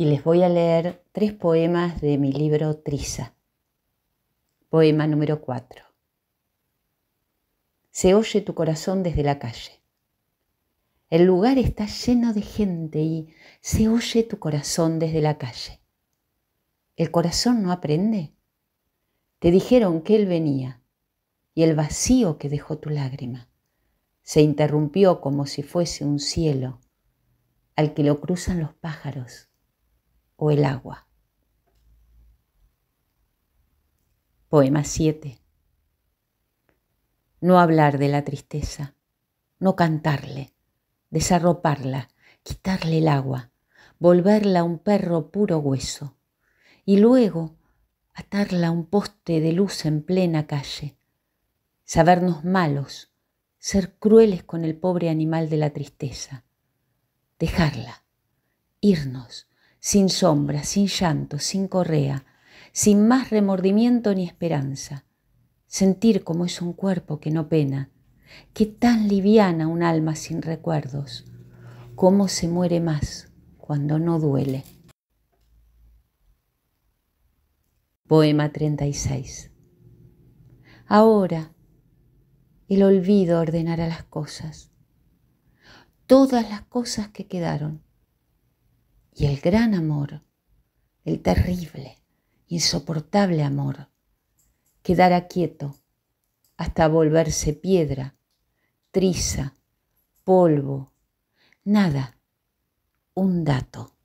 y les voy a leer tres poemas de mi libro Trisa. Poema número 4. Se oye tu corazón desde la calle. El lugar está lleno de gente y se oye tu corazón desde la calle. El corazón no aprende. Te dijeron que él venía y el vacío que dejó tu lágrima se interrumpió como si fuese un cielo al que lo cruzan los pájaros o el agua. Poema 7. No hablar de la tristeza, no cantarle, desarroparla, quitarle el agua, volverla un perro puro hueso, y luego atarla a un poste de luz en plena calle, sabernos malos, ser crueles con el pobre animal de la tristeza, dejarla, irnos, sin sombra, sin llanto, sin correa, sin más remordimiento ni esperanza. Sentir como es un cuerpo que no pena, qué tan liviana un alma sin recuerdos, cómo se muere más cuando no duele. Poema 36. Ahora el olvido ordenará las cosas, todas las cosas que quedaron y el gran amor, el terrible, insoportable amor, quedará quieto hasta volverse piedra, triza, polvo, nada, un dato.